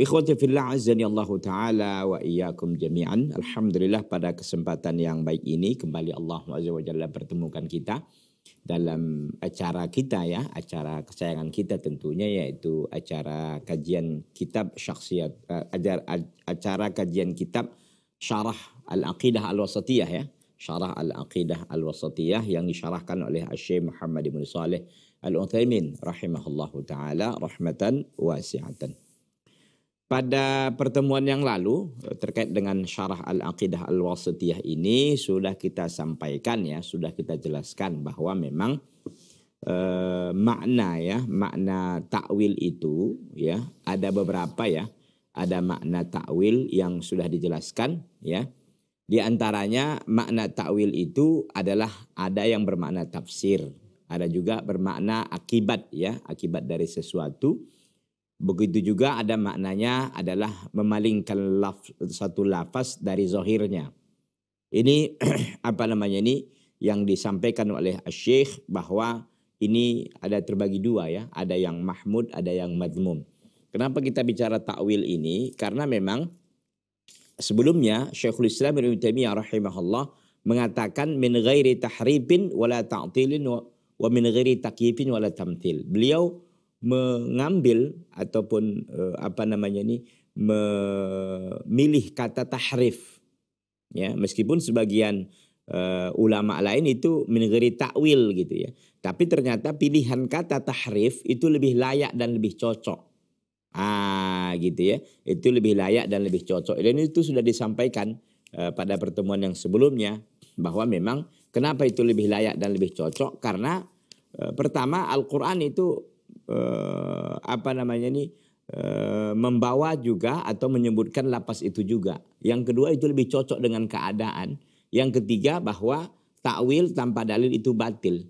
Ikhwati fillah azani Allah taala wa iyyakum jami'an. Alhamdulillah pada kesempatan yang baik ini kembali Allah Azza wa Jalla pertemukan kita dalam acara kita ya, acara kesayangan kita tentunya yaitu acara kajian kitab syaksiat eh, ajar acara kajian kitab Syarah Al-Aqidah Al-Wasatiyah ya. Syarah Al-Aqidah Al-Wasatiyah yang disyarahkan oleh Syekh Muhammad bin Saleh Al-Utsaimin rahimahullahu taala rahmatan wasi'atan. Pada pertemuan yang lalu eh, terkait dengan syarah al-aqidah al-wasitiyah ini sudah kita sampaikan ya, sudah kita jelaskan bahwa memang eh, makna ya, makna takwil itu ya ada beberapa ya. Ada makna takwil yang sudah dijelaskan ya. Di antaranya makna takwil itu adalah ada yang bermakna tafsir, ada juga bermakna akibat ya, akibat dari sesuatu Begitu juga ada maknanya adalah memalingkan laf, satu lafaz dari zohirnya. Ini apa namanya ini yang disampaikan oleh Syekh bahwa ini ada terbagi dua ya, ada yang mahmud, ada yang madmum. Kenapa kita bicara takwil ini? Karena memang sebelumnya Syekhul Islam Ibn Taimiyah rahimahullah mengatakan min ghairi tahrifin wala ta'tilin wa, wa min ghairi takyifin wala tamtil. Beliau mengambil ataupun eh, apa namanya ini memilih kata tahrif ya meskipun sebagian uh, ulama lain itu mengeri takwil gitu ya tapi ternyata pilihan kata tahrif itu lebih layak dan lebih cocok ah gitu ya itu lebih layak dan lebih cocok dan itu sudah disampaikan uh, pada pertemuan yang sebelumnya bahwa memang kenapa itu lebih layak dan lebih cocok karena uh, pertama Al-Qur'an itu eh, apa namanya ini eh, membawa juga atau menyebutkan lapas itu juga. Yang kedua itu lebih cocok dengan keadaan. Yang ketiga bahwa takwil tanpa dalil itu batil.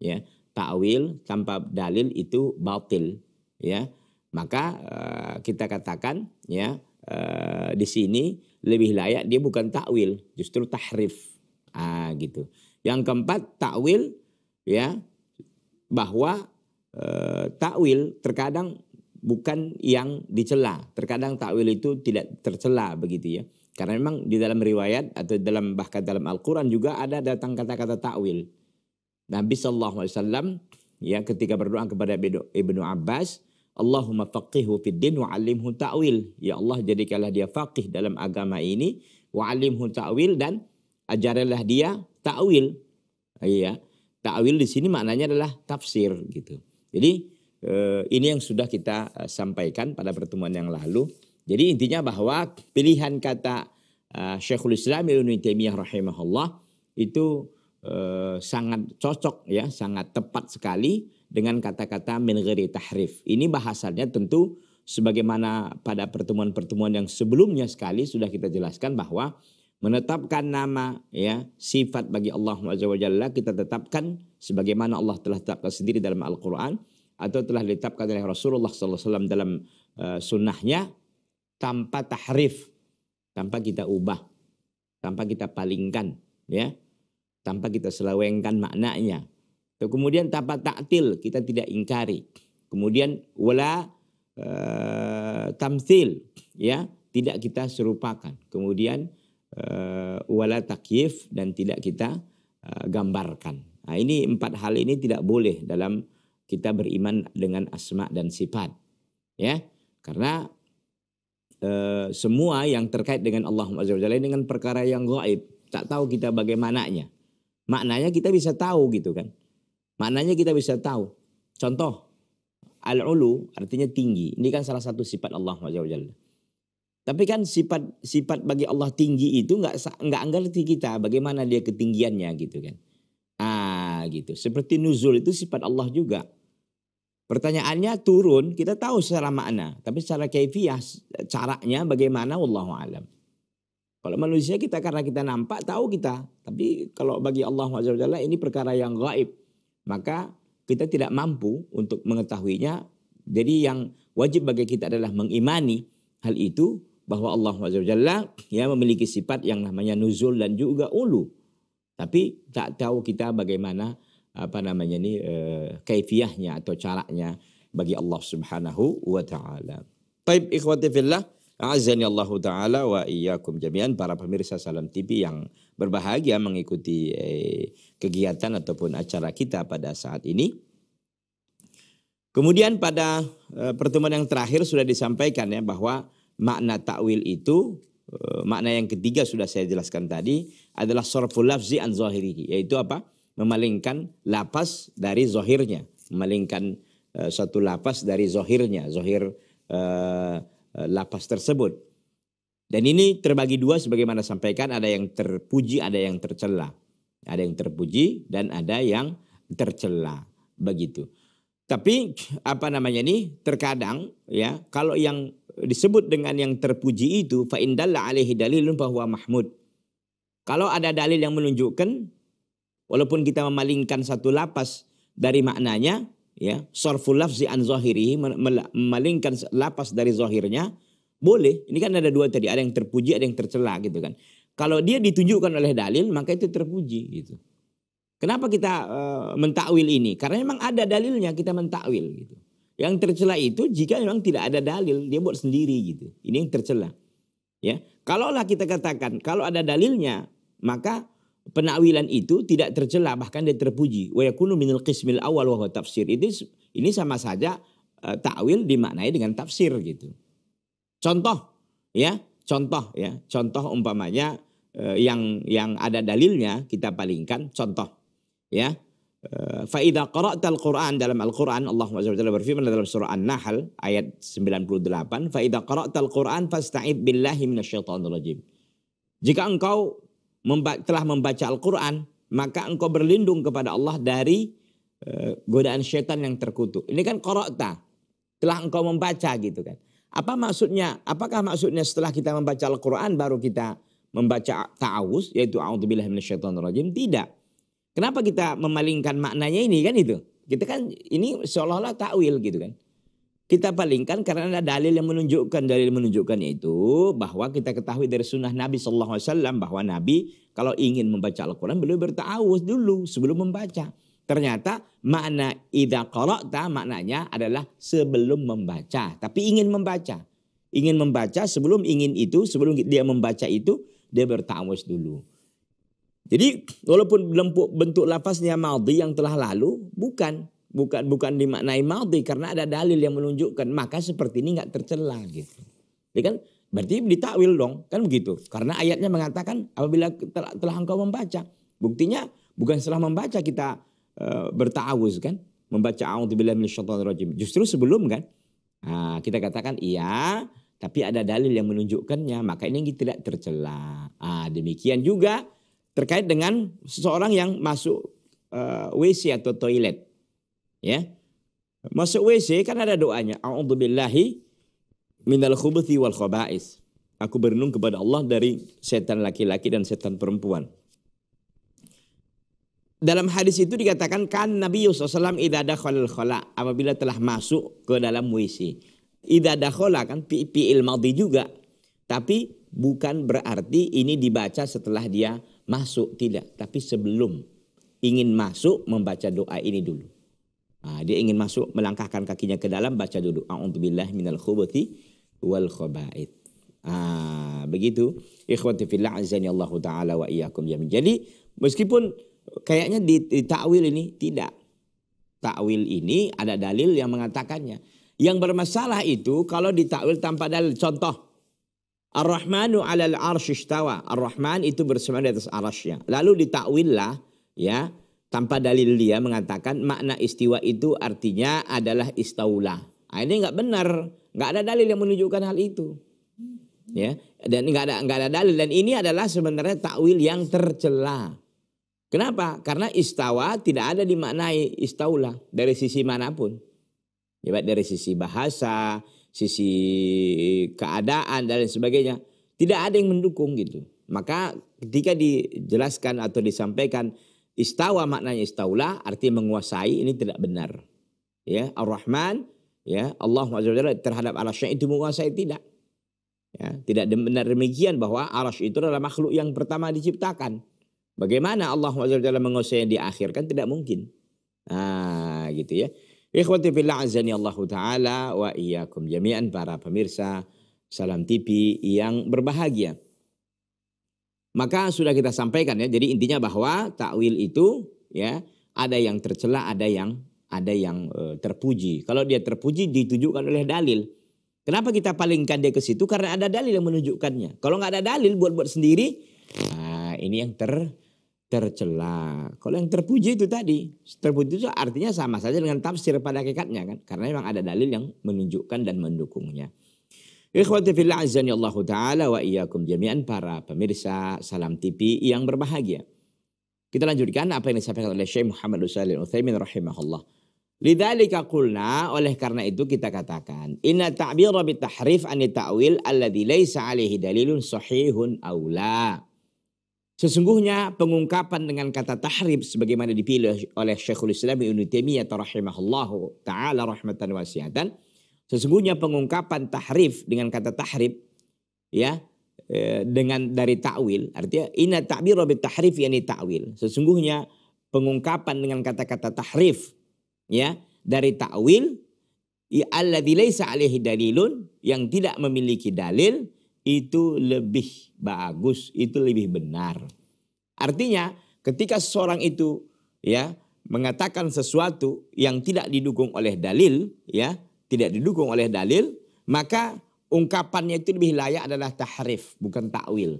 Ya, takwil tanpa dalil itu batil, ya. Maka eh, kita katakan ya eh, di sini lebih layak dia bukan takwil, justru tahrif. Ah gitu. Yang keempat takwil ya bahwa Eh, takwil terkadang bukan yang dicela. Terkadang takwil itu tidak tercela begitu ya. Karena memang di dalam riwayat atau dalam bahkan dalam Al-Qur'an juga ada datang kata-kata takwil. Nabi sallallahu alaihi wasallam ya ketika berdoa kepada Ibnu Abbas, Allahumma faqqihhu fid din wa 'allimhu ta'wil. Ya Allah jadikanlah dia faqih dalam agama ini wa 'allimhu ta'wil dan ajarilah dia ta'wil. Iya. Ta'wil di sini maknanya adalah tafsir gitu. Jadi eh, ini yang sudah kita eh, sampaikan pada pertemuan yang lalu. Jadi intinya bahwa pilihan kata eh, Syekhul Islam Ibnu Taimiyah rahimahullah itu sangat cocok ya, sangat tepat sekali dengan kata-kata min tahrif. Ini bahasanya tentu sebagaimana pada pertemuan-pertemuan yang sebelumnya sekali sudah kita jelaskan bahwa menetapkan nama ya sifat bagi Allah Azza wa Jalla kita tetapkan sebagaimana Allah telah tetapkan sendiri dalam Al-Qur'an atau telah ditetapkan oleh Rasulullah SAW dalam uh, sunnahnya tanpa tahrif, tanpa kita ubah, tanpa kita palingkan, ya, tanpa kita selewengkan maknanya. Kemudian tanpa taktil kita tidak ingkari. Kemudian wala uh, ya, tidak kita serupakan. Kemudian uh, wala takyif dan tidak kita uh, gambarkan. Nah, ini empat hal ini tidak boleh dalam kita beriman dengan asma dan sifat. Ya, karena uh, semua yang terkait dengan Allah Azza wa Jalla dengan perkara yang gaib, tak tahu kita bagaimananya. Maknanya kita bisa tahu gitu kan. Maknanya kita bisa tahu. Contoh, al-ulu artinya tinggi. Ini kan salah satu sifat Allah Azza wa Jalla. Tapi kan sifat sifat bagi Allah tinggi itu nggak nggak ngerti kita bagaimana dia ketinggiannya gitu kan. Ah gitu. Seperti nuzul itu sifat Allah juga. Pertanyaannya turun kita tahu secara makna, tapi secara kaifiah caranya bagaimana wallahu alam. Kalau manusia kita karena kita nampak tahu kita, tapi kalau bagi Allah Subhanahu ini perkara yang gaib. Maka kita tidak mampu untuk mengetahuinya. Jadi yang wajib bagi kita adalah mengimani hal itu bahwa Allah Jalla ya memiliki sifat yang namanya nuzul dan juga ulu. Tapi tak tahu kita bagaimana apa namanya ini e, eh, kaifiahnya atau caranya bagi Allah Subhanahu wa taala. Baik ikhwati fillah, azani Allah taala wa iyyakum jami'an para pemirsa Salam TV yang berbahagia mengikuti e, kegiatan ataupun acara kita pada saat ini. Kemudian pada e, pertemuan yang terakhir sudah disampaikan ya bahwa makna takwil itu eh, makna yang ketiga sudah saya jelaskan tadi adalah sorful lafzi an zahirihi yaitu apa memalingkan lapas dari zohirnya memalingkan uh, satu lapas dari zohirnya zohir uh, eh, lapas tersebut dan ini terbagi dua sebagaimana sampaikan ada yang terpuji ada yang tercela ada yang terpuji dan ada yang tercela begitu tapi apa namanya ini terkadang ya kalau yang disebut dengan yang terpuji itu fa indalla alaihi dalilun bahwa mahmud. Kalau ada dalil yang menunjukkan walaupun kita memalingkan satu lapas dari maknanya ya sorful lafzi an zahirihi memalingkan lapas dari zahirnya boleh. Ini kan ada dua tadi, ada yang terpuji, ada yang tercela gitu kan. Kalau dia ditunjukkan oleh dalil maka itu terpuji gitu. Kenapa kita uh, mentakwil ini? Karena memang ada dalilnya kita mentakwil gitu. Yang tercela itu jika memang tidak ada dalil, dia buat sendiri gitu. Ini yang tercela. Ya, kalaulah kita katakan kalau ada dalilnya, maka penakwilan itu tidak tercela bahkan dia terpuji. Wa yakunu minal qismil awal wa tafsir. Itu ini sama saja uh, takwil dimaknai dengan tafsir gitu. Contoh ya, contoh ya, contoh umpamanya uh, yang yang ada dalilnya kita palingkan contoh Ya. Eh, fa idza qara'tal Qur'an dalam Al-Qur'an Allah Azza wa berfirman dalam surah An-Nahl ayat 98, fa idza qara'tal Qur'an fasta'id billahi minasyaitonir rajim. Jika engkau memba telah membaca Al-Qur'an, maka engkau berlindung kepada Allah dari uh, godaan setan yang terkutuk. Ini kan qara'ta, telah engkau membaca gitu kan. Apa maksudnya? Apakah maksudnya setelah kita membaca Al-Qur'an baru kita membaca ta'awuz yaitu a'udzubillahi minasyaitonir rajim? Tidak. Kenapa kita memalingkan maknanya ini kan itu? Kita kan ini seolah-olah takwil gitu kan. Kita palingkan karena ada dalil yang menunjukkan. Dalil menunjukkan itu bahwa kita ketahui dari sunnah Nabi Shallallahu Alaihi Wasallam bahwa Nabi kalau ingin membaca Al-Quran beliau bertawas dulu sebelum membaca. Ternyata makna idha qara'ta maknanya adalah sebelum membaca. Tapi ingin membaca. Ingin membaca sebelum ingin itu, sebelum dia membaca itu, dia bertawas dulu. Jadi walaupun bentuk lafaznya madhi yang telah lalu bukan bukan bukan dimaknai madhi karena ada dalil yang menunjukkan maka seperti ini nggak tercela gitu. Jadi ya kan? Berarti ditakwil dong, kan begitu. Karena ayatnya mengatakan apabila telah, telah engkau membaca. Buktinya bukan setelah membaca kita e, bertawuz kan. Membaca a'udzubillahi minasyaitonirrajim. Justru sebelum kan. Nah, kita katakan iya, tapi ada dalil yang menunjukkannya, maka ini tidak tercela. Ah, demikian juga terkait dengan seseorang yang masuk uh, eh, WC atau toilet. Ya. Masuk WC kan ada doanya, a'udzubillahi minal khubuthi wal khaba'is. Aku berlindung kepada Allah dari setan laki-laki dan setan perempuan. Dalam hadis itu dikatakan kan Nabi Yusuf Sallam idada khalal khala apabila telah masuk ke dalam WC. Idada khala kan pipi madhi juga. Tapi bukan berarti ini dibaca setelah dia masuk tidak, tapi sebelum ingin masuk membaca doa ini dulu. Nah, dia ingin masuk melangkahkan kakinya ke dalam baca dulu a'udzubillah minal khubuthi wal khaba'ith. Ah, begitu. Ikhwati fillah azani Allah taala wa iyyakum ya. Jadi meskipun kayaknya di, di takwil ini tidak. Takwil ini ada dalil yang mengatakannya. Yang bermasalah itu kalau ditakwil tanpa dalil. Contoh Ar-Rahmanu alal istawa. Ar-Rahman itu bersama di atas arasnya. Lalu ditakwillah ya tanpa dalil dia mengatakan makna istiwa itu artinya adalah ista'ula Nah, ini nggak benar, nggak ada dalil yang menunjukkan hal itu. Ya, dan nggak ada nggak ada dalil dan ini adalah sebenarnya takwil yang tercela. Kenapa? Karena istawa tidak ada dimaknai ista'ula dari sisi manapun. Ya, dari sisi bahasa, sisi keadaan dan lain sebagainya. Tidak ada yang mendukung gitu. Maka ketika dijelaskan atau disampaikan istawa maknanya istaula artinya menguasai ini tidak benar. Ya, Ar-Rahman ya Allah SWT terhadap arasy itu menguasai tidak. Ya, tidak benar demikian bahwa arasy itu adalah makhluk yang pertama diciptakan. Bagaimana Allah SWT menguasai yang diakhirkan tidak mungkin. ah gitu ya. Ikhwati billah azani Allahu taala wa iyyakum jami'an para pemirsa Salam TV yang berbahagia. Maka sudah kita sampaikan ya. Jadi intinya bahwa takwil itu ya ada yang tercela, ada yang ada yang e, terpuji. Kalau dia terpuji ditujukan oleh dalil. Kenapa kita palingkan dia ke situ? Karena ada dalil yang menunjukkannya. Kalau nggak ada dalil buat-buat sendiri, nah ini yang ter tercela. Kalau yang terpuji itu tadi, terpuji itu artinya sama saja dengan tafsir pada hakikatnya kan. Karena memang ada dalil yang menunjukkan dan mendukungnya. Ikhwati fillah azani Allah taala wa iyyakum jami'an para pemirsa Salam TV yang berbahagia. Kita lanjutkan apa yang disampaikan oleh Syekh Muhammad Usailin Utsaimin rahimahullah. Lidzalika qulna oleh karena itu kita katakan inna ta'bira bitahrif an ta'wil alladzi laisa alaihi dalilun sahihun aula. Sesungguhnya pengungkapan dengan kata tahrib sebagaimana dipilih oleh Syekhul Islam Ibnu Taimiyah rahimahullahu taala rahmatan wasiatan, sesungguhnya pengungkapan tahrif dengan kata tahrib ya eh, dengan dari takwil artinya inna ta'biru bit tahrif yani takwil. Sesungguhnya pengungkapan dengan kata-kata tahrif ya dari takwil ya, alladzi laisa alaihi dalilun yang tidak memiliki dalil itu lebih bagus, itu lebih benar. Artinya, ketika seseorang itu ya mengatakan sesuatu yang tidak didukung oleh dalil, ya, tidak didukung oleh dalil, maka ungkapannya itu lebih layak adalah tahrif, bukan takwil.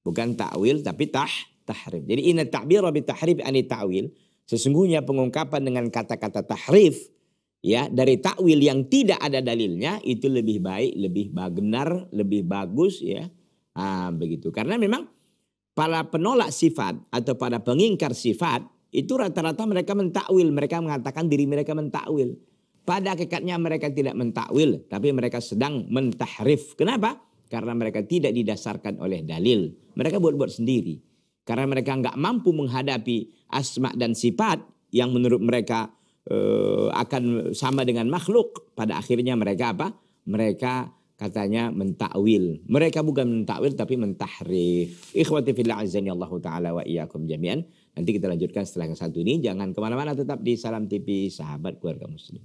Bukan takwil tapi tah tahrif. Jadi ini takbir lebih tahrif ani takwil sesungguhnya pengungkapan dengan kata-kata tahrif ya dari takwil yang tidak ada dalilnya itu lebih baik, lebih benar, lebih bagus ya. Ah, begitu. Karena memang para penolak sifat atau para pengingkar sifat itu rata-rata mereka mentakwil, mereka mengatakan diri mereka mentakwil. Pada hakikatnya mereka tidak mentakwil, tapi mereka sedang mentahrif. Kenapa? Karena mereka tidak didasarkan oleh dalil. Mereka buat-buat sendiri. Karena mereka nggak mampu menghadapi asma dan sifat yang menurut mereka uh, akan sama dengan makhluk. Pada akhirnya mereka apa? Mereka katanya mentakwil. Mereka bukan mentakwil tapi mentahrif. Ikhwati fillah azani Allah taala wa iyyakum jami'an. Nanti kita lanjutkan setelah yang satu ini. Jangan kemana-mana tetap di Salam TV Sahabat Keluarga Muslim.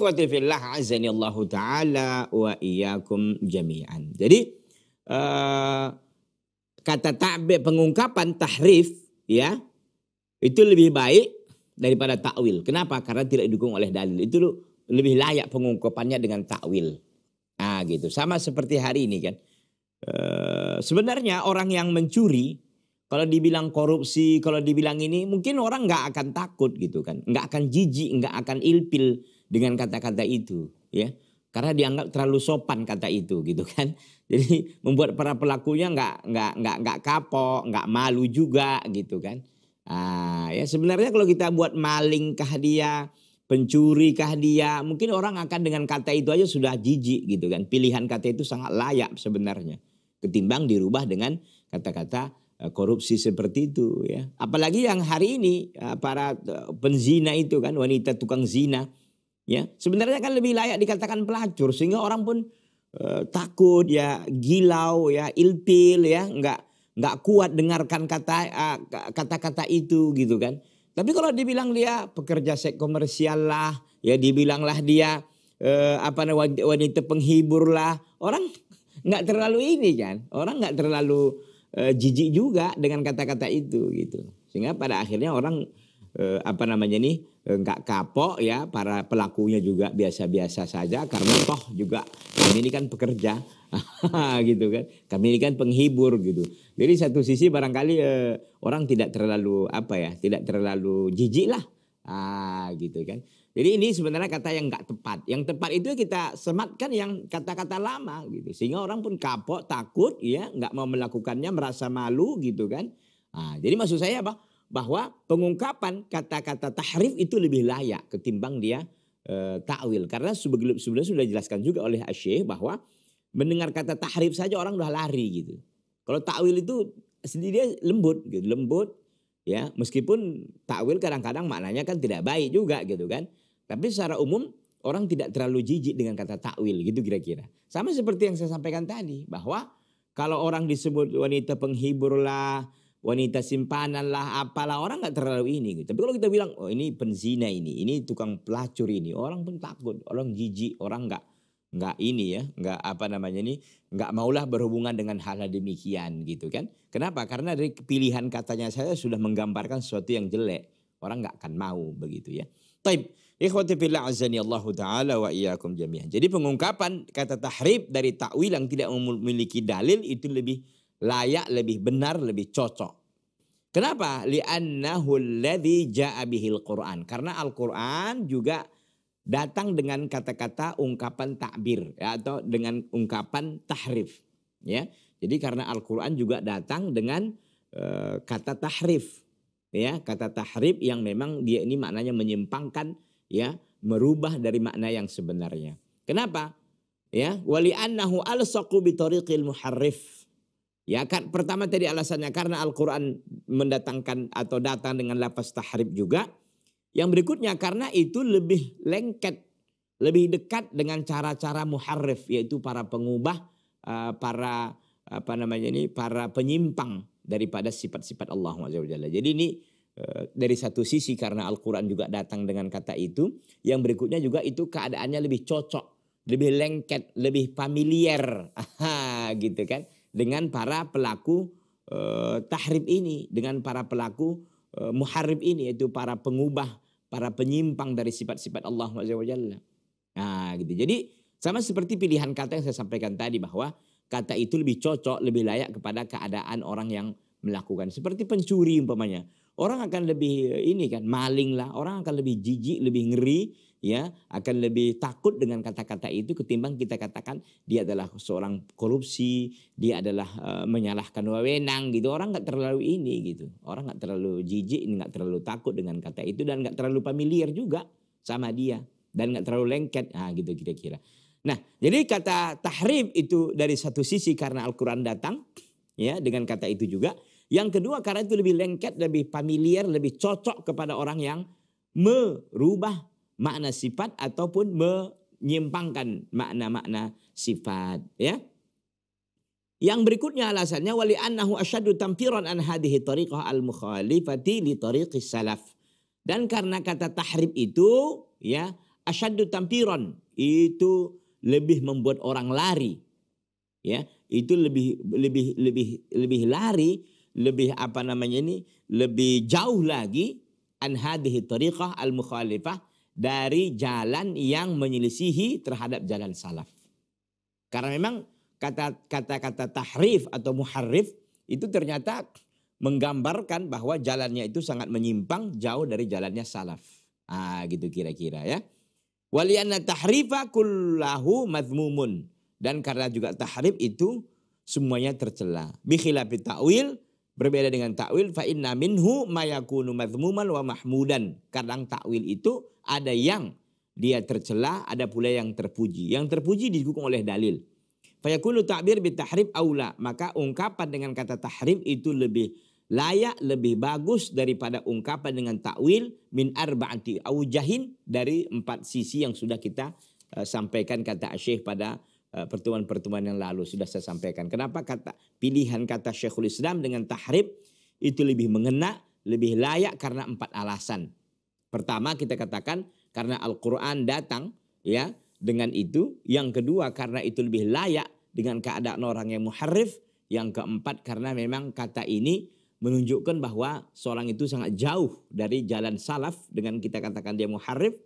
Ikhwati fillah azani Allah taala wa iyyakum jami'an. Jadi uh, kata tabe pengungkapan tahrif ya itu lebih baik daripada takwil. Kenapa? Karena tidak didukung oleh dalil. Itu lebih layak pengungkapannya dengan takwil. Ah gitu. Sama seperti hari ini kan. Uh, sebenarnya orang yang mencuri kalau dibilang korupsi, kalau dibilang ini mungkin orang nggak akan takut gitu kan, nggak akan jijik, nggak akan ilpil dengan kata-kata itu ya karena dianggap terlalu sopan kata itu gitu kan jadi membuat para pelakunya nggak nggak nggak nggak kapok nggak malu juga gitu kan ah ya sebenarnya kalau kita buat maling kah dia pencuri kah dia mungkin orang akan dengan kata itu aja sudah jijik gitu kan pilihan kata itu sangat layak sebenarnya ketimbang dirubah dengan kata-kata eh, korupsi seperti itu ya apalagi yang hari ini eh, para eh, penzina itu kan wanita tukang zina Ya, sebenarnya kan lebih layak dikatakan pelacur sehingga orang pun uh, takut ya, gilau ya, iltil ya, nggak nggak kuat dengarkan kata ah, kata-kata itu gitu kan. Tapi kalau dibilang dia pekerja seks komersial lah, ya dibilanglah dia uh, apa wanita penghibur lah, orang nggak terlalu ini kan, orang nggak terlalu uh, jijik juga dengan kata-kata itu gitu. Sehingga pada akhirnya orang eh, apa namanya nih eh, nggak kapok ya para pelakunya juga biasa-biasa saja karena toh juga kami ini kan pekerja gitu kan kami ini kan penghibur gitu jadi satu sisi barangkali eh, orang tidak terlalu apa ya tidak terlalu jijik lah ah gitu kan jadi ini sebenarnya kata yang nggak tepat yang tepat itu kita sematkan yang kata-kata lama gitu sehingga orang pun kapok takut ya nggak mau melakukannya merasa malu gitu kan ah jadi maksud saya apa bahwa pengungkapan kata-kata tahrif itu lebih layak ketimbang dia e, takwil karena sebelum sebelumnya sudah dijelaskan juga oleh Syekh bahwa mendengar kata tahrif saja orang udah lari gitu. Kalau takwil itu sendiri lembut gitu, lembut ya meskipun takwil kadang-kadang maknanya kan tidak baik juga gitu kan. Tapi secara umum orang tidak terlalu jijik dengan kata takwil gitu kira-kira. Sama seperti yang saya sampaikan tadi bahwa kalau orang disebut wanita penghibur lah, wanita simpanan lah apalah orang nggak terlalu ini gitu. Tapi kalau kita bilang oh ini penzina ini, ini tukang pelacur ini, orang pun takut, orang jijik, orang nggak nggak ini ya, nggak apa namanya ini, nggak maulah berhubungan dengan hal-hal demikian gitu kan? Kenapa? Karena dari pilihan katanya saya sudah menggambarkan sesuatu yang jelek, orang nggak akan mau begitu ya. Taib. Ikhwati azani Allah taala wa iyyakum jami'an. Jadi pengungkapan kata tahrib dari takwil yang tidak memiliki dalil itu lebih layak, lebih benar, lebih cocok. Kenapa? Li'annahu alladhi Qur'an. Karena Al-Qur'an juga datang dengan kata-kata ungkapan takbir ya, atau dengan ungkapan tahrif ya. Jadi karena Al-Qur'an juga datang dengan uh, kata tahrif ya, kata tahrif yang memang dia ini maknanya menyimpangkan ya, merubah dari makna yang sebenarnya. Kenapa? Ya, wali annahu alsaqu ilmu harif Ya kan pertama tadi alasannya karena Al-Qur'an mendatangkan atau datang dengan lapas tahrib juga. Yang berikutnya karena itu lebih lengket, lebih dekat dengan cara-cara muharrif yaitu para pengubah, eh, para apa namanya ini, para penyimpang daripada sifat-sifat Allah Subhanahu Jadi ini eh, dari satu sisi karena Al-Qur'an juga datang dengan kata itu, yang berikutnya juga itu keadaannya lebih cocok, lebih lengket, lebih familiar. Aha, gitu kan dengan para pelaku eh, tahrib ini, dengan para pelaku eh, muharib ini, yaitu para pengubah, para penyimpang dari sifat-sifat Allah Subhanahu Nah, gitu. Jadi sama seperti pilihan kata yang saya sampaikan tadi bahwa kata itu lebih cocok, lebih layak kepada keadaan orang yang melakukan. Seperti pencuri umpamanya. Orang akan lebih eh, ini kan, maling lah. Orang akan lebih jijik, lebih ngeri ya akan lebih takut dengan kata-kata itu ketimbang kita katakan dia adalah seorang korupsi, dia adalah e, menyalahkan wewenang gitu. Orang nggak terlalu ini gitu. Orang nggak terlalu jijik, nggak terlalu takut dengan kata itu dan nggak terlalu familiar juga sama dia dan nggak terlalu lengket. Nah, gitu kira-kira. Nah, jadi kata tahrib itu dari satu sisi karena Al-Qur'an datang ya dengan kata itu juga. Yang kedua karena itu lebih lengket, lebih familiar, lebih cocok kepada orang yang merubah makna sifat ataupun menyimpangkan makna-makna sifat ya. Yang berikutnya alasannya wali annahu asyaddu tamfiran an hadhihi tariqah al mukhalifati li tariqis salaf. Dan karena kata tahrib itu ya asyaddu tamfiran itu lebih membuat orang lari. Ya, itu lebih lebih lebih lebih lari, lebih apa namanya ini? lebih jauh lagi an hadhihi tariqah al mukhalifah dari jalan yang menyelisihi terhadap jalan salaf. Karena memang kata-kata tahrif atau muharrif itu ternyata menggambarkan bahwa jalannya itu sangat menyimpang jauh dari jalannya salaf. Ah gitu kira-kira ya. Walianna tahrifa kullahu madhmumun. Dan karena juga tahrif itu semuanya tercela. Bikhilafi ta'wil Berbeda dengan takwil fa inna minhu mayakunu madzmuman wa mahmudan. Kadang takwil itu ada yang dia tercela, ada pula yang terpuji. Yang terpuji didukung oleh dalil. yakunu ta'bir bitahrib aula. Maka ungkapan dengan kata tahrib itu lebih layak, lebih bagus daripada ungkapan dengan takwil min arba'ati aujahin dari empat sisi yang sudah kita uh, sampaikan kata Syekh pada Eh, pertemuan-pertemuan yang lalu sudah saya sampaikan. Kenapa kata pilihan kata Syekhul Islam dengan tahrib itu lebih mengena, lebih layak karena empat alasan. Pertama kita katakan karena Al-Qur'an datang ya dengan itu, yang kedua karena itu lebih layak dengan keadaan orang yang muharrif, yang keempat karena memang kata ini menunjukkan bahwa seorang itu sangat jauh dari jalan salaf dengan kita katakan dia muharrif,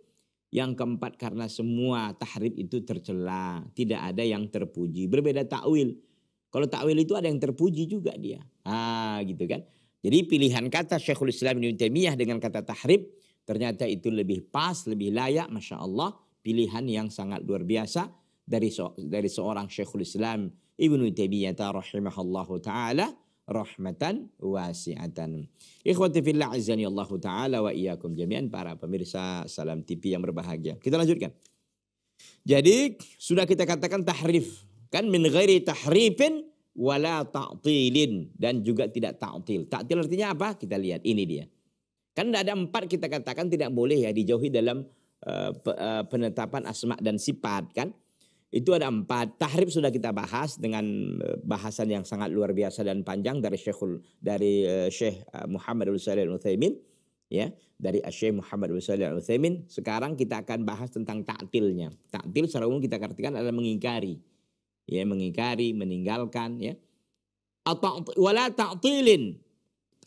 yang keempat karena semua tahrib itu tercela, tidak ada yang terpuji. Berbeda takwil. Kalau takwil itu ada yang terpuji juga dia. Ah, gitu kan. Jadi pilihan kata Syekhul Islam Ibnu Taimiyah dengan kata tahrib ternyata itu lebih pas, lebih layak, masya Allah. Pilihan yang sangat luar biasa dari dari seorang Syekhul Islam Ibnu Taimiyah rahimahullahu taala rahmatan wasi'atan. Ikhwati fillah azani Allah taala wa iyyakum jami'an para pemirsa Salam TV yang berbahagia. Kita lanjutkan. Jadi sudah kita katakan tahrif kan min ghairi tahrifin wala ta'tilin dan juga tidak ta'til. Ta'til artinya apa? Kita lihat ini dia. Kan ada empat kita katakan tidak boleh ya dijauhi dalam uh, penetapan asma dan sifat kan. Itu ada empat. Tahrib sudah kita bahas dengan eh, bahasan yang sangat luar biasa dan panjang dari Syekhul dari eh, eh, ya, Syekh Muhammad bin Shalih Al Utsaimin ya, dari Syekh Muhammad bin Shalih Al Utsaimin. Sekarang kita akan bahas tentang taktilnya. Taktil secara umum kita artikan adalah mengingkari. Ya, mengingkari, meninggalkan ya. Atau wala ta'tilin.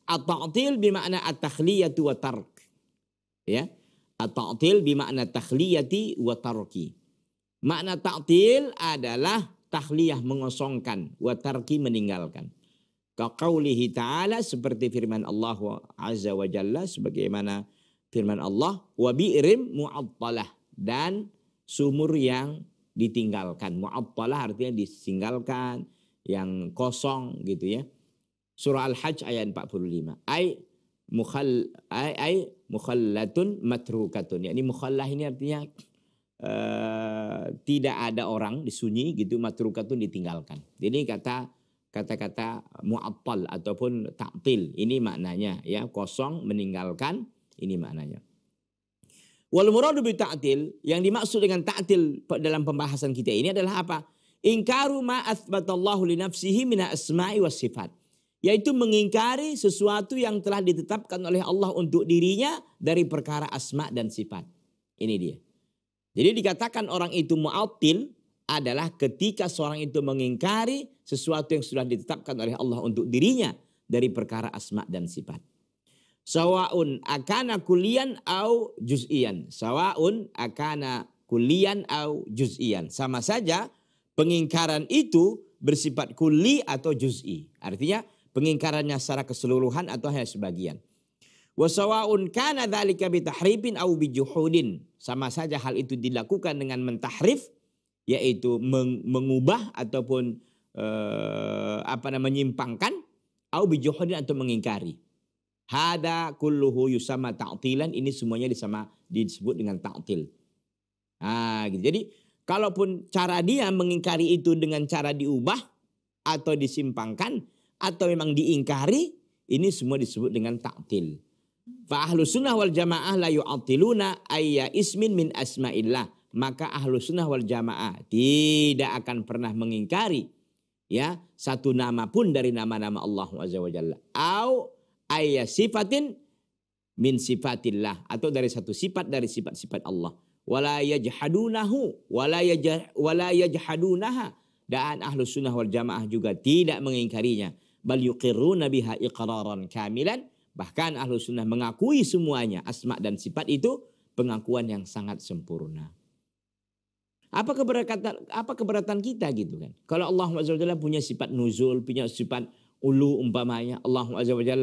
At-ta'til bermakna at-takhliyatu wa tark. Ya. At-ta'til bermakna takhliyati wa tarki. Makna ta'til adalah tahliyah mengosongkan, watarki meninggalkan. Kaqaulihi ta'ala seperti firman Allah Azza wa Jalla sebagaimana firman Allah wa bi'rim mu'attalah dan sumur yang ditinggalkan. Mu'attalah artinya ditinggalkan, yang kosong gitu ya. Surah Al-Hajj ayat 45. ay mukhal ay ay mukhallatun matrukatun. ini mukhallah ini artinya Eh, tidak ada orang disunyi gitu matrukatun ditinggalkan. Ini kata kata-kata mu'attal ataupun ta'til. Ini maknanya ya, kosong meninggalkan ini maknanya. Wal muradu bi ta'til yang dimaksud dengan ta'til dalam pembahasan kita ini adalah apa? Ingkaru ma athbatallahu li nafsihi min asma'i was sifat. Yaitu mengingkari sesuatu yang telah ditetapkan oleh Allah untuk dirinya dari perkara asma dan sifat. Ini dia. Jadi dikatakan orang itu mu'atil adalah ketika seorang itu mengingkari sesuatu yang sudah ditetapkan oleh Allah untuk dirinya dari perkara asma dan sifat. Sawaun akana kulian au juz'ian. Sawaun akana kulian au juz'ian. Sama saja pengingkaran itu bersifat kuli atau juz'i. Artinya pengingkarannya secara keseluruhan atau hanya sebagian. Wasawaun kana dzalika bitahribin au bijuhudin sama saja hal itu dilakukan dengan mentahrif yaitu meng mengubah ataupun eh, apa namanya menyimpangkan atau bijuhudin atau mengingkari. Hada kulluhu yusama ta'tilan ini semuanya disama disebut dengan ta'til. Nah, gitu. Jadi kalaupun cara dia mengingkari itu dengan cara diubah atau disimpangkan atau memang diingkari ini semua disebut dengan ta'til. Fa ahlu sunnah wal jamaah la yu'atiluna ayya ismin min asma'illah. Maka ahlu sunnah wal jamaah tidak akan pernah mengingkari ya satu nama pun dari nama-nama Allah Azza wa Jalla. Au ayya sifatin min sifatillah. Atau dari satu sifat dari sifat-sifat Allah. Wala yajhadunahu. Wala, yajhadunaha. Dan ahlu sunnah wal jamaah juga tidak mengingkarinya. Bal yuqirruna biha iqraran kamilan Bahkan ahlu sunnah mengakui semuanya asma dan sifat itu pengakuan yang sangat sempurna. Apa keberatan apa keberatan kita gitu kan? Kalau Allah SWT punya sifat nuzul, punya sifat ulu umpamanya, Allah SWT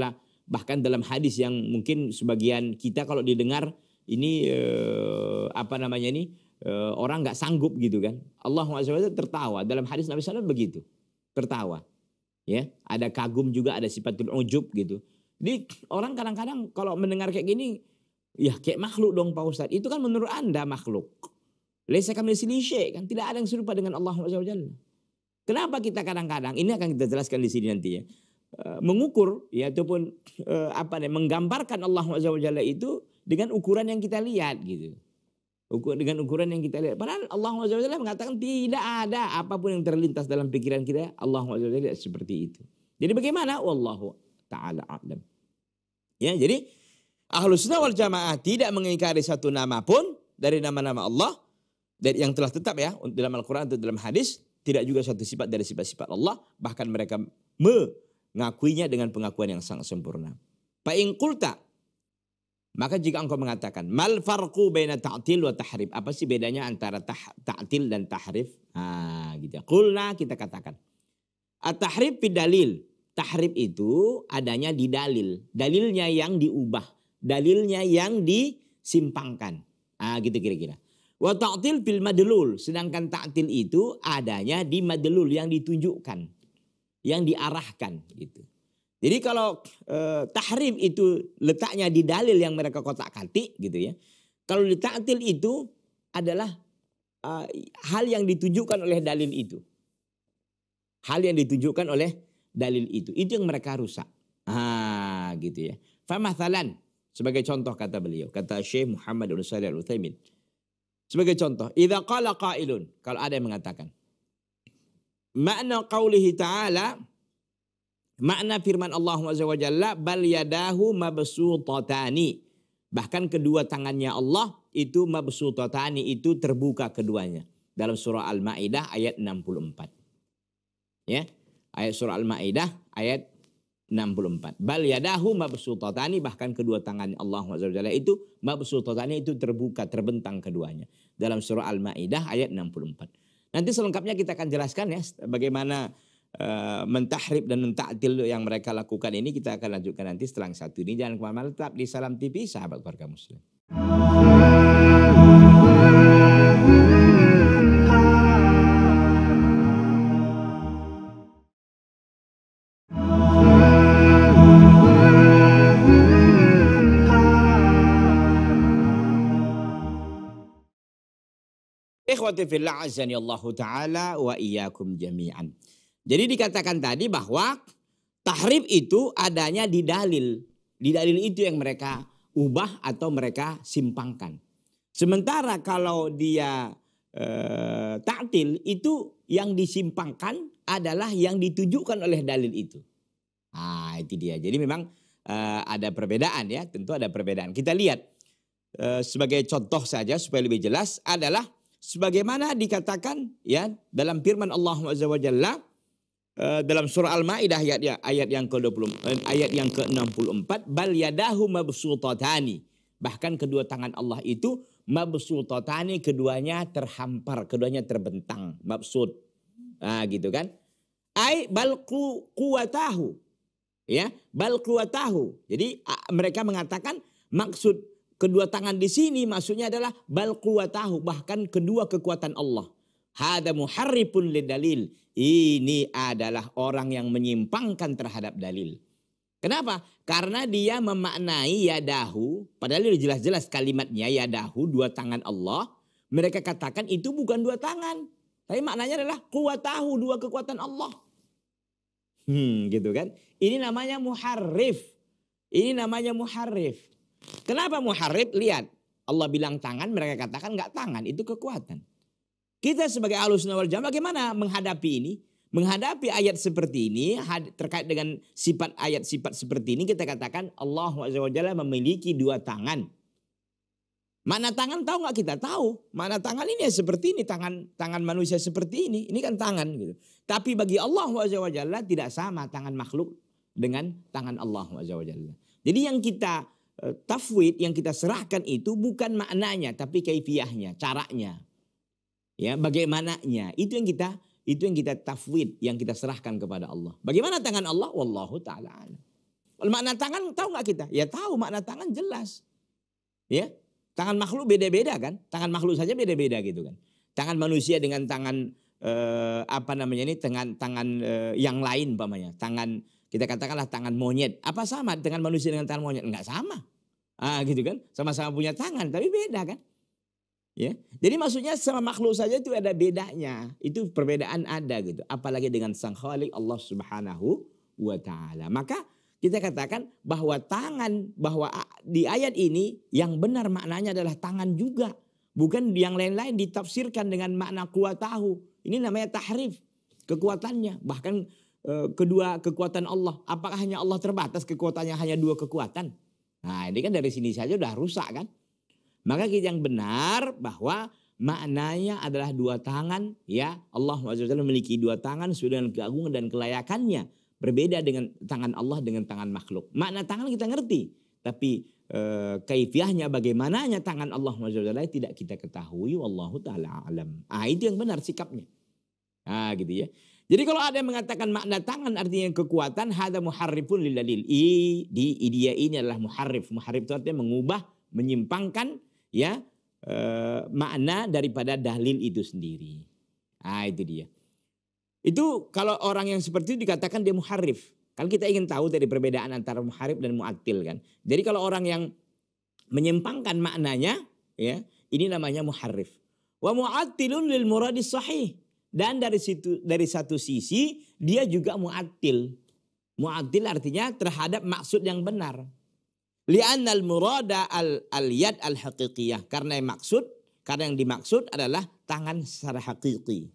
bahkan dalam hadis yang mungkin sebagian kita kalau didengar ini eh, apa namanya ini eh, orang nggak sanggup gitu kan Allah SWT tertawa dalam hadis Nabi SAW begitu tertawa ya ada kagum juga ada sifat ujub gitu jadi orang kadang-kadang kalau mendengar kayak gini, ya kayak makhluk dong Pak Ustadz. Itu kan menurut Anda makhluk. Laisa kami kan tidak ada yang serupa dengan Allah Subhanahu Kenapa kita kadang-kadang ini akan kita jelaskan di sini nanti ya. Eh, mengukur ya ataupun eh, apa nih menggambarkan Allah Subhanahu itu dengan ukuran yang kita lihat gitu. dengan ukuran yang kita lihat. Padahal Allah SWT mengatakan tidak ada apapun yang terlintas dalam pikiran kita. Allah SWT seperti itu. Jadi bagaimana? Wallahu ta'ala a'lam. Ya, jadi Ahlus Sunnah wal Jamaah tidak mengingkari satu nama pun dari nama-nama Allah dari yang telah tetap ya dalam Al-Qur'an atau dalam hadis, tidak juga satu sifat dari sifat-sifat Allah, bahkan mereka mengakuinya dengan pengakuan yang sangat sempurna. Pak kulta maka jika engkau mengatakan mal farqu baina ta'til wa tahrif, apa sih bedanya antara ta'til dan tahrif? Ah, gitu. Kulna kita katakan. At-tahrif dalil Tahrib itu adanya di dalil. Dalilnya yang diubah. Dalilnya yang disimpangkan. Ah gitu kira-kira. Wa ta'til bil madlul. Sedangkan ta'til itu adanya di madlul yang ditunjukkan. Yang diarahkan gitu. Jadi kalau e, tahrib itu letaknya di dalil yang mereka kotak katik gitu ya. Kalau di ta'til itu adalah e, hal yang ditunjukkan oleh dalil itu. Hal yang ditunjukkan oleh dalil itu. Itu yang mereka rusak. Ah, gitu ya. Famathalan sebagai contoh kata beliau, kata Syekh Muhammad bin Shalih Al Utsaimin. Sebagai contoh, idza qala qailun, kalau ada yang mengatakan makna qaulihi ta'ala makna firman Allah Azza wa Jalla bal yadahu mabsutatani. Bahkan kedua tangannya Allah itu mabsutatani itu terbuka keduanya dalam surah Al-Maidah ayat 64. Ya, ayat surah Al-Maidah ayat 64. Bal yadahu mabsutatani bahkan kedua tangannya Allah Subhanahu itu mabsutatani itu terbuka terbentang keduanya dalam surah Al-Maidah ayat 64. Nanti selengkapnya kita akan jelaskan ya bagaimana uh, mentahrib dan mentaktil yang mereka lakukan ini kita akan lanjutkan nanti setelah satu ini jangan kemana-mana tetap di Salam TV sahabat keluarga muslim. Ikhwati fillah taala wa iyyakum jami'an. Jadi dikatakan tadi bahwa tahrib itu adanya di dalil. Di dalil itu yang mereka ubah atau mereka simpangkan. Sementara kalau dia eh, taktil itu yang disimpangkan adalah yang ditujukan oleh dalil itu. Nah itu dia. Jadi memang eh, ada perbedaan ya, tentu ada perbedaan. Kita lihat eh, sebagai contoh saja supaya lebih jelas adalah sebagaimana dikatakan ya dalam firman Allah Azza wa eh, dalam surah Al-Maidah ayat ya, ayat yang ke-20 eh, ayat yang ke-64 bal yadahu mabsutatani bahkan kedua tangan Allah itu mabsutatani keduanya terhampar keduanya terbentang mabsut nah gitu kan ai bal kuwatahu ya bal kuwatahu jadi mereka mengatakan maksud Kedua tangan di sini maksudnya adalah bal kuwatahu bahkan kedua kekuatan Allah. Hada pun ledalil Ini adalah orang yang menyimpangkan terhadap dalil. Kenapa? Karena dia memaknai yadahu, padahal jelas-jelas kalimatnya yadahu dua tangan Allah. Mereka katakan itu bukan dua tangan. Tapi maknanya adalah kuwatahu dua kekuatan Allah. Hmm, gitu kan? Ini namanya muharif Ini namanya muharif Kenapa muharib? Lihat. Allah bilang tangan, mereka katakan nggak tangan, itu kekuatan. Kita sebagai alus wal jamaah bagaimana menghadapi ini? Menghadapi ayat seperti ini terkait dengan sifat ayat sifat seperti ini kita katakan Allah Jalla memiliki dua tangan. Mana tangan tahu nggak kita tahu? Mana tangan ini ya seperti ini tangan tangan manusia seperti ini. Ini kan tangan gitu. Tapi bagi Allah Jalla tidak sama tangan makhluk dengan tangan Allah Jalla. Jadi yang kita Eh, tafwid yang kita serahkan itu bukan maknanya tapi kaifiahnya, caranya. Ya, bagaimananya. Itu yang kita itu yang kita tafwid, yang kita serahkan kepada Allah. Bagaimana tangan Allah? Wallahu taala Makna tangan tahu nggak kita? Ya tahu makna tangan jelas. Ya. Tangan makhluk beda-beda kan? Tangan makhluk saja beda-beda gitu kan. Tangan manusia dengan tangan eh, apa namanya ini tangan tangan eh, yang lain umpamanya, tangan kita katakanlah tangan monyet. Apa sama dengan manusia dengan tangan monyet? Enggak sama. Ah, gitu kan? Sama-sama punya tangan, tapi beda kan? Ya. Jadi maksudnya sama makhluk saja itu ada bedanya. Itu perbedaan ada gitu. Apalagi dengan Sang Khalik Allah Subhanahu wa taala. Maka kita katakan bahwa tangan bahwa di ayat ini yang benar maknanya adalah tangan juga. Bukan yang lain-lain ditafsirkan dengan makna kuat tahu. Ini namanya tahrif kekuatannya. Bahkan Eh, kedua kekuatan Allah. Apakah hanya Allah terbatas kekuatannya hanya dua kekuatan? Nah ini kan dari sini saja udah rusak kan. Maka kita yang benar bahwa maknanya adalah dua tangan ya. Allah SWT memiliki dua tangan sesuai dengan keagungan dan kelayakannya. Berbeda dengan tangan Allah dengan tangan makhluk. Makna tangan kita ngerti. Tapi e, kaifiahnya bagaimananya tangan Allah SWT tidak kita ketahui. Wallahu ta'ala alam. Ah itu yang benar sikapnya. Ah gitu ya. Jadi kalau ada yang mengatakan makna tangan artinya kekuatan, hada muharrifun lil dalil. I di idia ini adalah muharrif. Muharrif itu artinya mengubah, menyimpangkan ya e, makna daripada dalil itu sendiri. Ah itu dia. Itu kalau orang yang seperti itu dikatakan dia muharrif. kalau kita ingin tahu dari perbedaan antara muharif dan muatil kan. Jadi kalau orang yang menyimpangkan maknanya ya, ini namanya muharrif. Wa muatilun lil muradi sahih dan dari situ dari satu sisi dia juga muatil. Muatil artinya terhadap maksud yang benar. al murada al, al yad al haqiqiyah. Karena yang maksud, karena yang dimaksud adalah tangan secara hakiki.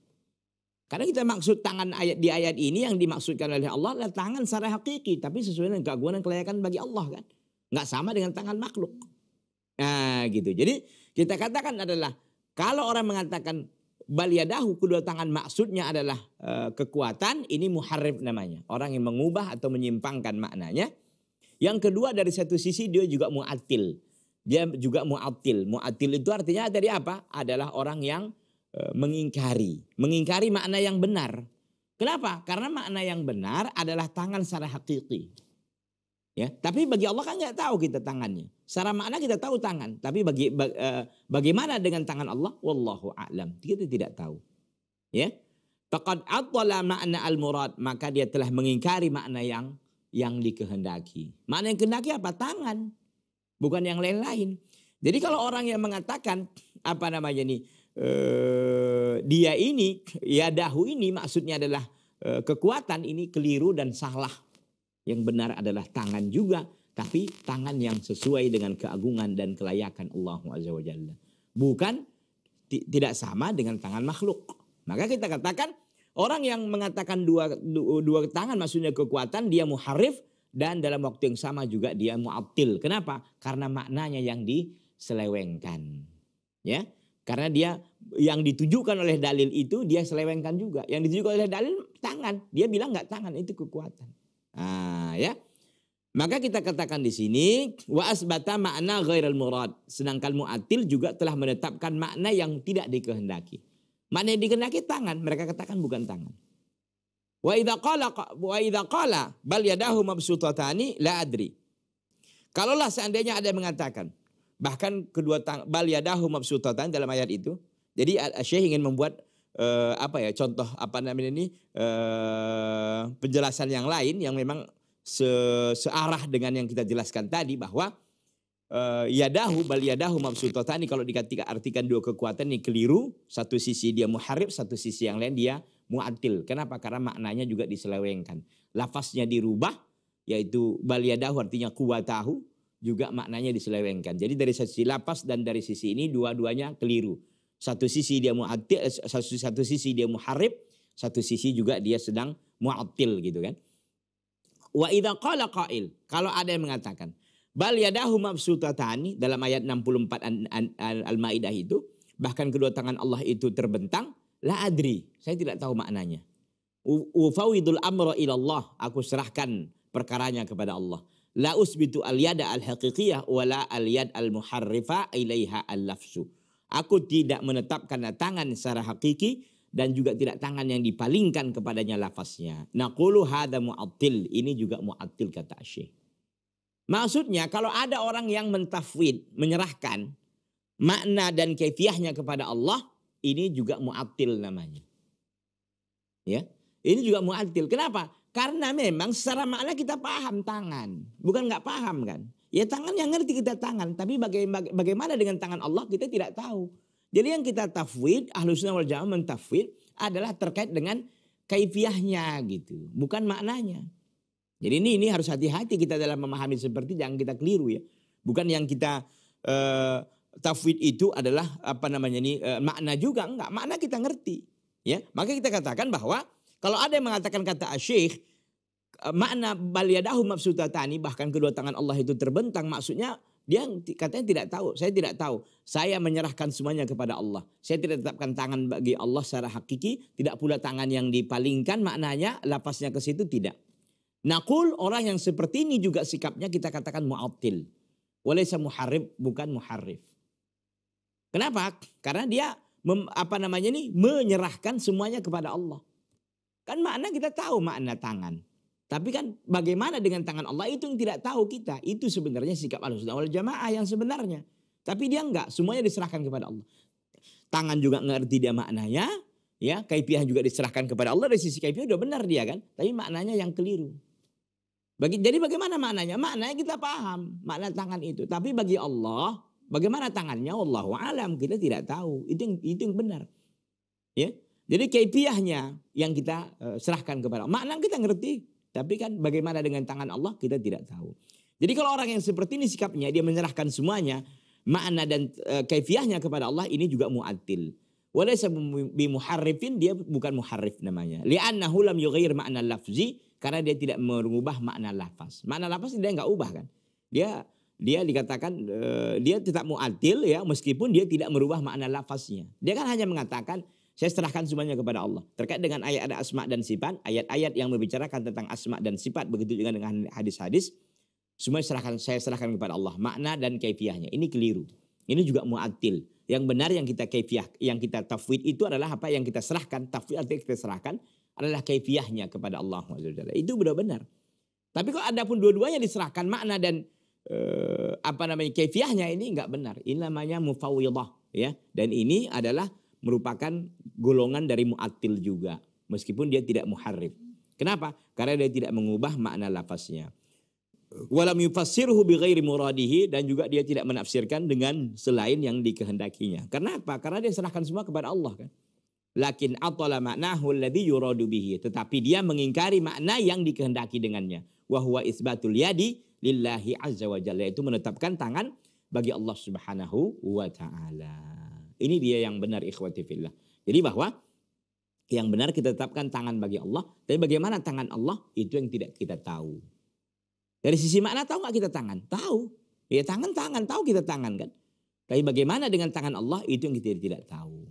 Karena kita maksud tangan ayat di ayat ini yang dimaksudkan oleh Allah adalah tangan secara hakiki. Tapi sesuai dengan keaguan dan kelayakan bagi Allah kan. Nggak sama dengan tangan makhluk. Nah gitu. Jadi kita katakan adalah kalau orang mengatakan Baliadahu kedua tangan maksudnya adalah e, kekuatan ini muharif namanya. Orang yang mengubah atau menyimpangkan maknanya. Yang kedua dari satu sisi dia juga muatil. Dia juga muatil. Muatil itu artinya dari apa? Adalah orang yang e, mengingkari. Mengingkari makna yang benar. Kenapa? Karena makna yang benar adalah tangan secara hakiki. Ya, tapi bagi Allah kan nggak tahu kita tangannya. Secara makna kita tahu tangan, tapi bagi e, bagaimana dengan tangan Allah? Wallahu a'lam. Kita tidak tahu. Ya. Faqad atla makna al-murad, maka dia telah mengingkari makna yang yang dikehendaki. Makna yang kehendaki apa? Tangan. Bukan yang lain-lain. Jadi kalau orang yang mengatakan apa namanya ini e, dia ini ya dahu ini maksudnya adalah e, kekuatan ini keliru dan salah yang benar adalah tangan juga, tapi tangan yang sesuai dengan keagungan dan kelayakan Allah Azza wa Jalla. Bukan tidak sama dengan tangan makhluk. Maka kita katakan orang yang mengatakan dua, dua tangan maksudnya kekuatan dia muharif dan dalam waktu yang sama juga dia mu'attil. Kenapa? Karena maknanya yang diselewengkan. Ya. Karena dia yang ditujukan oleh dalil itu dia selewengkan juga. Yang ditujukan oleh dalil tangan. Dia bilang nggak tangan itu kekuatan. Nah, ya. Maka kita katakan di sini wa asbata makna ghairal murad. Sedangkan muatil juga telah menetapkan makna yang tidak dikehendaki. Makna yang dikehendaki tangan, mereka katakan bukan tangan. Wa idza qala wa idza qala bal yadahu mabsutatani la adri. Kalaulah seandainya ada yang mengatakan bahkan kedua tang bal yadahu mabsutatani dalam ayat itu. Jadi Syekh ingin membuat eh, apa ya contoh apa namanya ini eh, penjelasan yang lain yang memang se searah dengan yang kita jelaskan tadi bahwa eh, yadahu bal yadahu mabsutatani kalau artikan dua kekuatan ini keliru satu sisi dia muharib satu sisi yang lain dia muatil kenapa karena maknanya juga diselewengkan lafaznya dirubah yaitu bal yadahu artinya kuwatahu juga maknanya diselewengkan jadi dari sisi lapas dan dari sisi ini dua-duanya keliru satu sisi dia mu'atil, eh, satu, satu sisi dia muharib, satu sisi juga dia sedang mu'atil gitu kan. Wa idza qala qail, kalau ada yang mengatakan, bal yadahu mabsutatani dalam ayat 64 Al-Maidah itu, bahkan kedua tangan Allah itu terbentang, la adri, saya tidak tahu maknanya. Ufawidul amra ilallah, aku serahkan perkaranya kepada Allah. La usbitu al yada al haqiqiyah wala al yad al muharrifa ilaiha al lafsu. Aku tidak menetapkan tangan secara hakiki dan juga tidak tangan yang dipalingkan kepadanya lafaznya. Naqulu hada mu'attil. Ini juga mu'attil kata Syekh. Maksudnya kalau ada orang yang mentafwid, menyerahkan makna dan kefiahnya kepada Allah, ini juga mu'attil namanya. Ya, ini juga mu'attil. Kenapa? Karena memang secara makna kita paham tangan. Bukan nggak paham kan. Ya tangan yang ngerti kita tangan, tapi bagaimana, bagaimana dengan tangan Allah kita tidak tahu. Jadi yang kita tafwid, ahlu sunnah wal jamaah mentafwid adalah terkait dengan kaifiahnya gitu, bukan maknanya. Jadi ini ini harus hati-hati kita dalam memahami seperti jangan kita keliru ya. Bukan yang kita uh, tafwid itu adalah apa namanya ini uh, makna juga enggak, makna kita ngerti. Ya, maka kita katakan bahwa kalau ada yang mengatakan kata asyik makna baliyadahu mabsutatani bahkan kedua tangan Allah itu terbentang maksudnya dia katanya tidak tahu, saya tidak tahu. Saya menyerahkan semuanya kepada Allah. Saya tidak tetapkan tangan bagi Allah secara hakiki, tidak pula tangan yang dipalingkan maknanya lapasnya ke situ tidak. Nakul orang yang seperti ini juga sikapnya kita katakan mu'attil. Walaysa muharib bukan muharif. Kenapa? Karena dia mem, apa namanya ini menyerahkan semuanya kepada Allah. Kan makna kita tahu makna tangan. Tapi kan bagaimana dengan tangan Allah itu yang tidak tahu kita. Itu sebenarnya sikap Allah sudah oleh jamaah yang sebenarnya. Tapi dia enggak, semuanya diserahkan kepada Allah. Tangan juga ngerti dia maknanya, ya kaipiah juga diserahkan kepada Allah dari sisi kaipiah udah benar dia kan, tapi maknanya yang keliru. Bagi, jadi bagaimana maknanya? Maknanya kita paham makna tangan itu, tapi bagi Allah bagaimana tangannya Allah alam kita tidak tahu. Itu yang, itu yang benar. Ya. Jadi kaipiahnya yang kita eh, serahkan kepada Allah. Makna kita ngerti, tapi kan bagaimana dengan tangan Allah kita tidak tahu. Jadi kalau orang yang seperti ini sikapnya dia menyerahkan semuanya makna dan e, kaifiahnya kepada Allah ini juga mu'atil. Walaysa muharrifin dia bukan muharrif namanya. Li'annahu lam yughayyir makna lafzi karena dia tidak mengubah makna lafaz. Makna lafaz dia nggak ubah kan. Dia dia dikatakan e, dia tetap muatil ya meskipun dia tidak merubah makna lafaznya. Dia kan hanya mengatakan saya serahkan semuanya kepada Allah. Terkait dengan ayat ada asma dan sifat, ayat-ayat yang membicarakan tentang asma dan sifat begitu juga dengan hadis-hadis, semua serahkan saya serahkan kepada Allah. Makna dan kaifiahnya ini keliru. Ini juga muatil. Yang benar yang kita kaifiah, yang kita tafwid itu adalah apa yang kita serahkan, tafwid artinya kita serahkan adalah kaifiahnya kepada Allah Itu benar-benar. Tapi kalau ada pun dua-duanya diserahkan makna dan eh, apa namanya kaifiahnya ini enggak benar. Ini namanya mufawidah ya. Dan ini adalah merupakan golongan dari mu'atil juga. Meskipun dia tidak muharrif. Kenapa? Karena dia tidak mengubah makna lafaznya. Walam yufassirhu bighairi muradihi dan juga dia tidak menafsirkan dengan selain yang dikehendakinya. Kenapa? Karena dia serahkan semua kepada Allah kan. Lakin atala maknahu alladhi yuradu bihi. Tetapi dia mengingkari makna yang dikehendaki dengannya. Wahuwa isbatul yadi lillahi azza wa jalla. Itu menetapkan tangan bagi Allah subhanahu wa ta'ala. Ini dia yang benar ikhwati fillah. Jadi bahwa yang benar kita tetapkan tangan bagi Allah. Tapi bagaimana tangan Allah itu yang tidak kita tahu. Dari sisi makna tahu nggak kita tangan? Tahu. Ya tangan tangan tahu kita tangan kan. Tapi bagaimana dengan tangan Allah itu yang kita tidak tahu.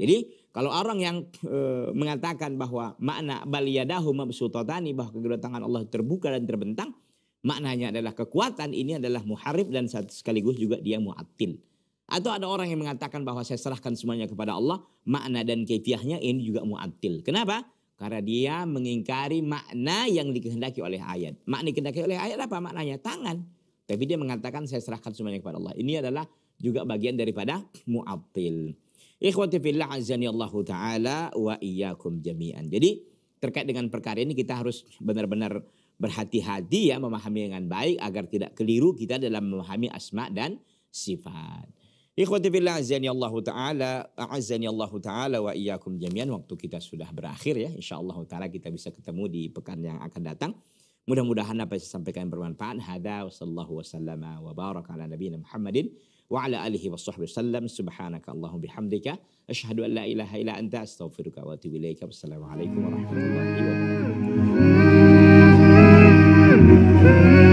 Jadi kalau orang yang e, mengatakan bahwa makna baliyadahu mabsutatani bahwa kedua tangan Allah terbuka dan terbentang, maknanya adalah kekuatan ini adalah muharib dan sekaligus juga dia muatil. Atau ada orang yang mengatakan bahwa saya serahkan semuanya kepada Allah. Makna dan kefiahnya ini juga muatil. Kenapa? Karena dia mengingkari makna yang dikehendaki oleh ayat. Makna dikehendaki oleh ayat apa maknanya? Tangan. Tapi dia mengatakan saya serahkan semuanya kepada Allah. Ini adalah juga bagian daripada muatil. Ikhwati fillah azani Allah ta'ala wa iyyakum jami'an. Jadi terkait dengan perkara ini kita harus benar-benar berhati-hati ya memahami dengan baik agar tidak keliru kita dalam memahami asma dan sifat. Ikhwati fillah azani Allah taala, azani Allah taala wa iyyakum jami'an. Waktu kita sudah berakhir ya. Insyaallah taala kita bisa ketemu di pekan yang akan datang. Mudah-mudahan apa yang saya sampaikan bermanfaat. Hada wa sallallahu wa sallama wa baraka ala nabiyina Muhammadin wa ala alihi wa sahbihi Subhanaka Allahumma bihamdika. Ashhadu an la ilaha illa anta astaghfiruka wa atubu ilaika. Wassalamualaikum warahmatullahi wabarakatuh.